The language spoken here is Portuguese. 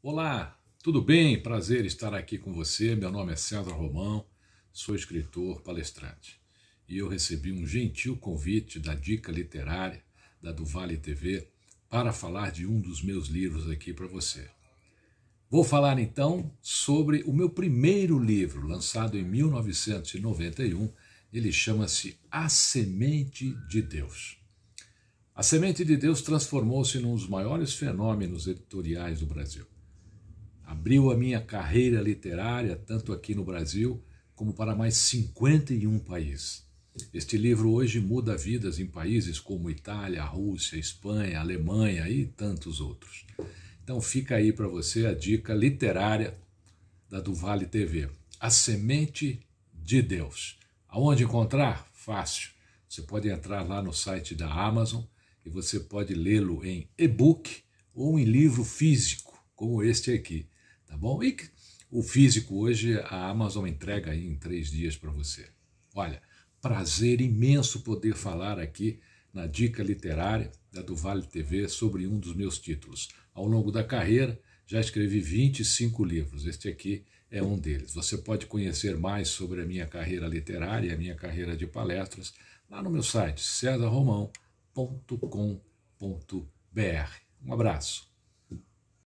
Olá, tudo bem? Prazer estar aqui com você. Meu nome é César Romão, sou escritor, palestrante. E eu recebi um gentil convite da Dica Literária, da Duvale TV, para falar de um dos meus livros aqui para você. Vou falar então sobre o meu primeiro livro, lançado em 1991. Ele chama-se A Semente de Deus. A Semente de Deus transformou-se num dos maiores fenômenos editoriais do Brasil abriu a minha carreira literária, tanto aqui no Brasil como para mais 51 países. Este livro hoje muda vidas em países como Itália, Rússia, Espanha, Alemanha e tantos outros. Então fica aí para você a dica literária da Duvale TV. A Semente de Deus. Aonde encontrar? Fácil. Você pode entrar lá no site da Amazon e você pode lê-lo em e-book ou em livro físico, como este aqui tá bom? E o físico hoje a Amazon entrega aí em três dias para você. Olha, prazer imenso poder falar aqui na dica literária né, da Vale TV sobre um dos meus títulos. Ao longo da carreira já escrevi 25 livros. Este aqui é um deles. Você pode conhecer mais sobre a minha carreira literária, e a minha carreira de palestras lá no meu site cesarromão.com.br. Um abraço.